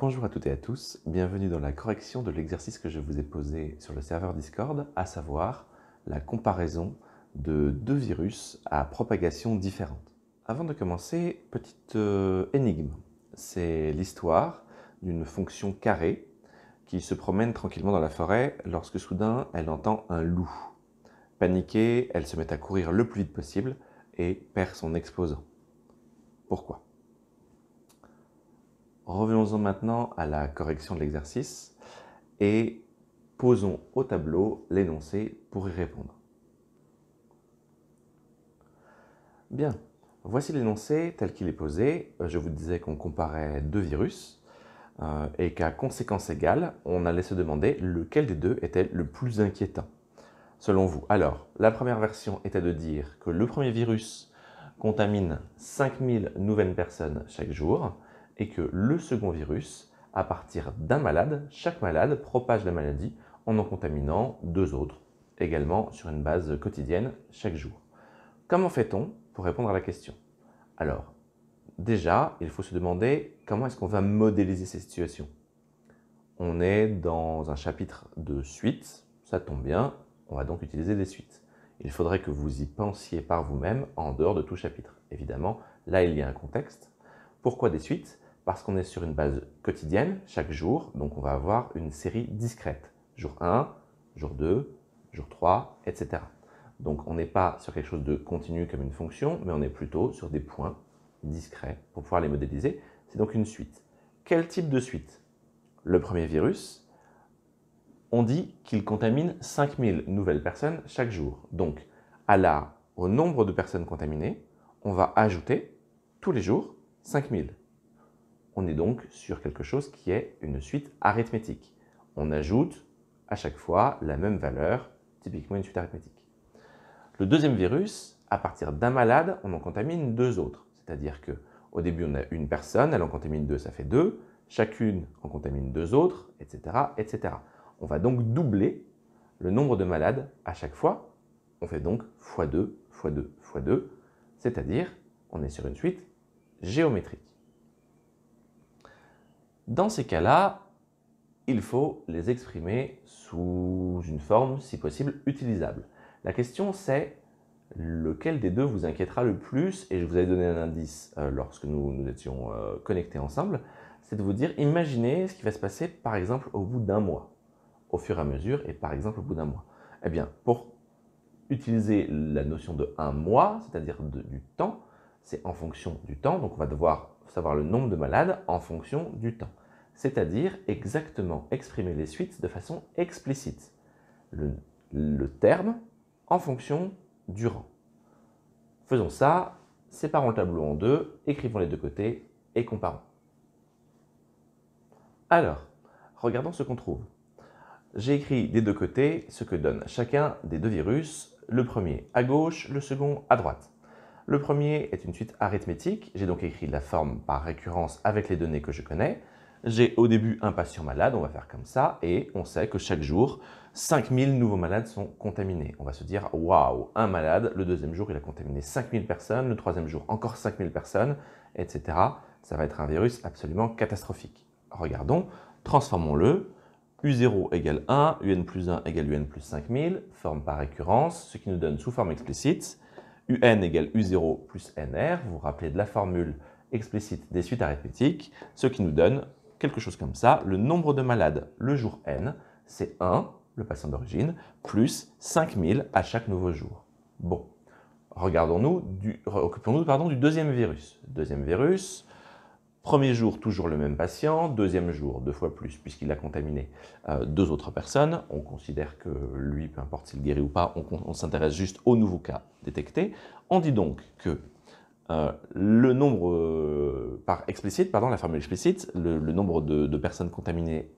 Bonjour à toutes et à tous, bienvenue dans la correction de l'exercice que je vous ai posé sur le serveur Discord, à savoir la comparaison de deux virus à propagation différente. Avant de commencer, petite euh, énigme. C'est l'histoire d'une fonction carrée qui se promène tranquillement dans la forêt lorsque soudain elle entend un loup. Paniquée, elle se met à courir le plus vite possible et perd son exposant. Pourquoi Revenons-en maintenant à la correction de l'exercice et posons au tableau l'énoncé pour y répondre. Bien, voici l'énoncé tel qu'il est posé. Euh, je vous disais qu'on comparait deux virus euh, et qu'à conséquence égale, on allait se demander lequel des deux était le plus inquiétant selon vous. Alors, la première version était de dire que le premier virus contamine 5000 nouvelles personnes chaque jour et que le second virus, à partir d'un malade, chaque malade propage la maladie en en contaminant deux autres, également sur une base quotidienne, chaque jour. Comment fait-on pour répondre à la question Alors, déjà, il faut se demander comment est-ce qu'on va modéliser ces situations. On est dans un chapitre de suites, ça tombe bien, on va donc utiliser des suites. Il faudrait que vous y pensiez par vous-même en dehors de tout chapitre. Évidemment, là, il y a un contexte. Pourquoi des suites parce qu'on est sur une base quotidienne, chaque jour, donc on va avoir une série discrète. Jour 1, jour 2, jour 3, etc. Donc on n'est pas sur quelque chose de continu comme une fonction, mais on est plutôt sur des points discrets pour pouvoir les modéliser. C'est donc une suite. Quel type de suite Le premier virus, on dit qu'il contamine 5000 nouvelles personnes chaque jour. Donc à la, au nombre de personnes contaminées, on va ajouter tous les jours 5000. On est donc sur quelque chose qui est une suite arithmétique. On ajoute à chaque fois la même valeur, typiquement une suite arithmétique. Le deuxième virus, à partir d'un malade, on en contamine deux autres. C'est-à-dire que au début, on a une personne, elle en contamine deux, ça fait deux. Chacune en contamine deux autres, etc., etc. On va donc doubler le nombre de malades à chaque fois. On fait donc x2, x2, x2, c'est-à-dire on est sur une suite géométrique. Dans ces cas-là, il faut les exprimer sous une forme, si possible, utilisable. La question c'est lequel des deux vous inquiétera le plus, et je vous avais donné un indice euh, lorsque nous nous étions euh, connectés ensemble, c'est de vous dire, imaginez ce qui va se passer par exemple au bout d'un mois, au fur et à mesure, et par exemple au bout d'un mois. Eh bien, pour utiliser la notion de un mois, c'est-à-dire du temps, c'est en fonction du temps, donc on va devoir savoir le nombre de malades en fonction du temps c'est-à-dire exactement exprimer les suites de façon explicite. Le, terme en fonction du rang. Faisons ça, séparons le tableau en deux, écrivons les deux côtés et comparons. Alors, regardons ce qu'on trouve. J'ai écrit des deux côtés ce que donne chacun des deux virus, le premier à gauche, le second à droite. Le premier est une suite arithmétique, j'ai donc écrit la forme par récurrence avec les données que je connais j'ai au début un patient malade, on va faire comme ça, et on sait que chaque jour, 5000 nouveaux malades sont contaminés. On va se dire, waouh, un malade, le deuxième jour, il a contaminé 5000 personnes, le troisième jour, encore 5000 personnes, etc. Ça va être un virus absolument catastrophique. Regardons, transformons-le. U0 égale 1, UN plus 1 égale UN plus 5000, forme par récurrence, ce qui nous donne sous forme explicite UN égale U0 plus NR, vous vous rappelez de la formule explicite des suites arithmétiques, ce qui nous donne quelque chose comme ça, le nombre de malades le jour n, c'est 1, le patient d'origine, plus 5000 à chaque nouveau jour. Bon, regardons-nous, occupons-nous pardon, du deuxième virus. Deuxième virus, premier jour toujours le même patient, deuxième jour deux fois plus puisqu'il a contaminé euh, deux autres personnes. On considère que lui, peu importe s'il guérit ou pas, on, on s'intéresse juste aux nouveaux cas détectés. On dit donc que euh, le nombre euh, par explicite, pardon, la formule explicite, le, nombre de, de, personnes contaminées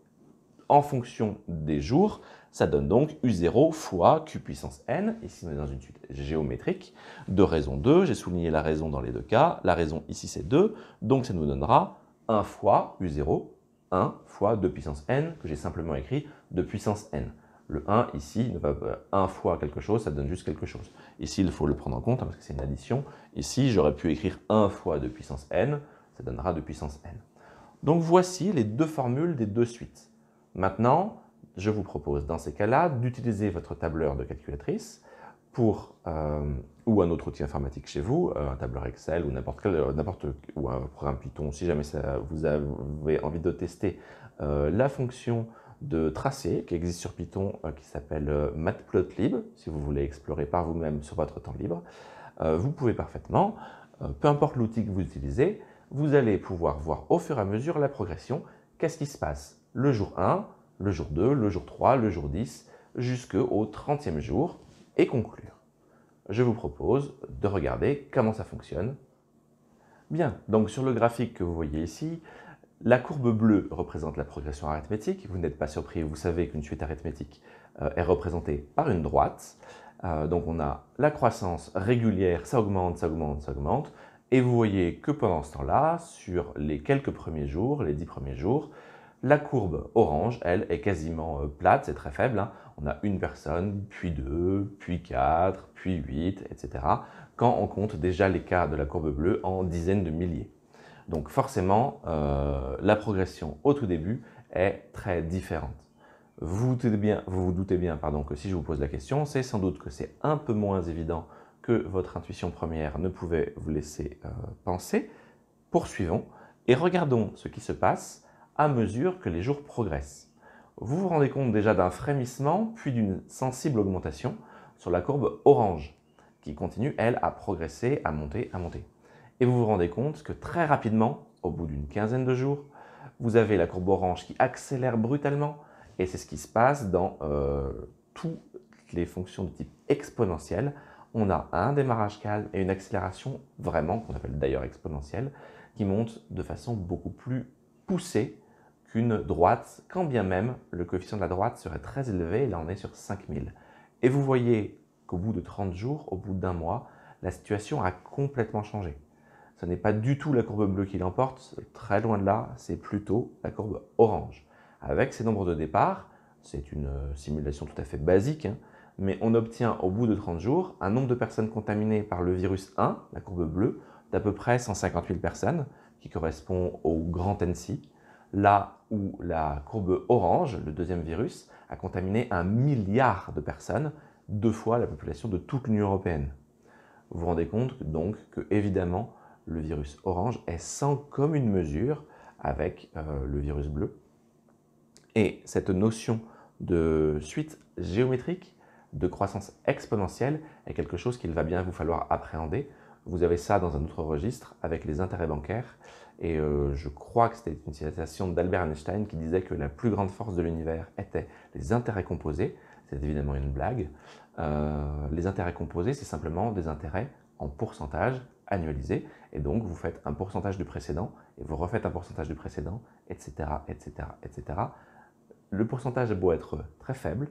en fonction des jours, ça donne donc U0 fois Q puissance N, ici on est dans une suite géométrique, de raison 2, j'ai souligné la raison dans les deux cas, la raison ici c'est 2, donc ça nous donnera 1 fois U0, 1 fois 2 puissance N, que j'ai simplement écrit 2 puissance N. Le 1 ici, ne va, 1 fois quelque chose, ça donne juste quelque chose. Ici, il faut le prendre en compte hein, parce que c'est une addition. Ici, j'aurais pu écrire 1 fois de puissance n, ça donnera de puissance n. Donc voici les deux formules des deux suites. Maintenant, je vous propose dans ces cas-là d'utiliser votre tableur de calculatrice euh, ou un autre outil informatique chez vous, euh, un tableur Excel ou n'importe quel, euh, ou un programme Python, si jamais vous avez envie de tester la fonction de tracé qui existe sur Python euh, qui s'appelle euh, matplotlib, si vous voulez explorer par vous-même sur votre temps libre. Euh, vous pouvez parfaitement, peu importe l'outil que vous utilisez, vous allez pouvoir voir au fur et à mesure la progression, qu'est-ce qui se passe le jour 1, le jour 2, le jour 3, le jour 10, jusqu'au 30e jour et conclure. Je vous propose de regarder comment ça fonctionne. Bien, donc sur le graphique que vous voyez ici, la courbe bleue représente la progression arithmétique. Vous n'êtes pas surpris, vous savez qu'une suite arithmétique euh, est représentée par une droite. Euh, donc on a la croissance régulière, ça augmente, ça augmente, ça augmente. Et vous voyez que pendant ce temps-là, sur les quelques premiers jours, les dix premiers jours, la courbe orange, elle, est quasiment euh, plate, c'est très faible. Hein. On a une personne, puis deux, puis quatre, puis huit, etc. Quand on compte déjà les cas de la courbe bleue en dizaines de milliers. Donc forcément, euh, la progression au tout début est très différente. Vous vous doutez bien, pardon, que si je vous pose la question, c'est sans doute que c'est un peu moins évident que votre intuition première ne pouvait vous laisser euh, penser. Poursuivons et regardons ce qui se passe à mesure que les jours progressent. Vous vous rendez compte déjà d'un frémissement puis d'une sensible augmentation sur la courbe orange qui continue, elle, à progresser, à monter, à monter. Et vous vous rendez compte que très rapidement, au bout d'une quinzaine de jours, vous avez la courbe orange qui accélère brutalement. Et c'est ce qui se passe dans euh, toutes les fonctions de type exponentielle. On a un démarrage calme et une accélération vraiment, qu'on appelle d'ailleurs exponentielle, qui monte de façon beaucoup plus poussée qu'une droite, quand bien même le coefficient de la droite serait très élevé, là on est sur 5000. Et vous voyez qu'au bout de 30 jours, au bout d'un mois, la situation a complètement changé. Ce n'est pas du tout la courbe bleue qui l'emporte, très loin de là, c'est plutôt la courbe orange. Avec ces nombres de départ, c'est une euh, simulation tout à fait basique, hein, mais on obtient au bout de 30 jours un nombre de personnes contaminées par le virus 1, la courbe bleue, d'à peu près 150 000 personnes, qui correspond au grand NC, là où la courbe orange, le deuxième virus, a contaminé un milliard de personnes, deux fois la population de toute l'Union européenne. Vous vous rendez compte donc que, évidemment, le virus orange est sans commune mesure avec euh, le virus bleu. Et cette notion de suite géométrique, de croissance exponentielle, est quelque chose qu'il va bien vous falloir appréhender. Vous avez ça dans un autre registre avec les intérêts bancaires. Et euh, je crois que c'était une citation d'Albert Einstein qui disait que la plus grande force de l'univers était les intérêts composés. C'est évidemment une blague. Euh, les intérêts composés, c'est simplement des intérêts en pourcentage annualisé. Et donc, vous faites un pourcentage du précédent et vous refaites un pourcentage du précédent, etc., etc., etc. Le pourcentage a beau être très faible,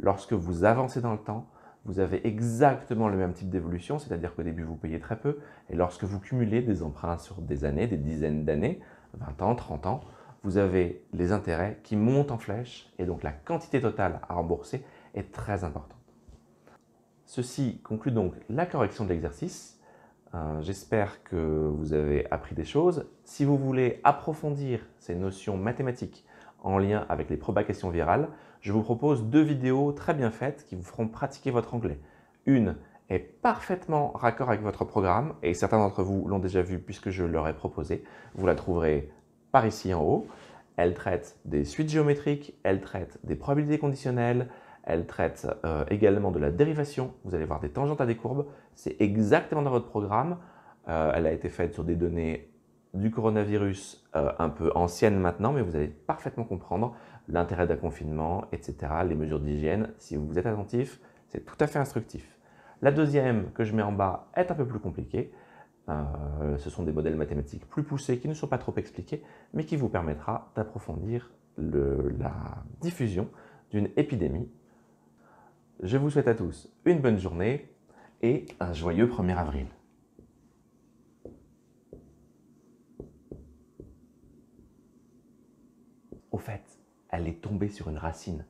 lorsque vous avancez dans le temps, vous avez exactement le même type d'évolution, c'est-à-dire qu'au début, vous payez très peu, et lorsque vous cumulez des emprunts sur des années, des dizaines d'années, 20 ans, 30 ans, vous avez les intérêts qui montent en flèche, et donc la quantité totale à rembourser est très importante. Ceci conclut donc la correction de l'exercice. Euh, j'espère que vous avez appris des choses. Si vous voulez approfondir ces notions mathématiques en lien avec les propagations virales, je vous propose deux vidéos très bien faites qui vous feront pratiquer votre anglais. Une est parfaitement raccord avec votre programme et certains d'entre vous l'ont déjà vu puisque je leur ai proposé. Vous la trouverez par ici en haut. Elle traite des suites géométriques, elle traite des probabilités conditionnelles, elle traite euh, également de la dérivation. Vous allez voir des tangentes à des courbes c'est exactement dans votre programme. Euh, elle a été faite sur des données du coronavirus euh, un peu anciennes maintenant, mais vous allez parfaitement comprendre l'intérêt d'un confinement, etc., les mesures d'hygiène. Si vous êtes attentif, c'est tout à fait instructif. La deuxième que je mets en bas est un peu plus compliquée. Euh, ce sont des modèles mathématiques plus poussés qui ne sont pas trop expliqués, mais qui vous permettra d'approfondir la diffusion d'une épidémie. Je vous souhaite à tous une bonne journée, et un joyeux 1er avril. Au fait, elle est tombée sur une racine.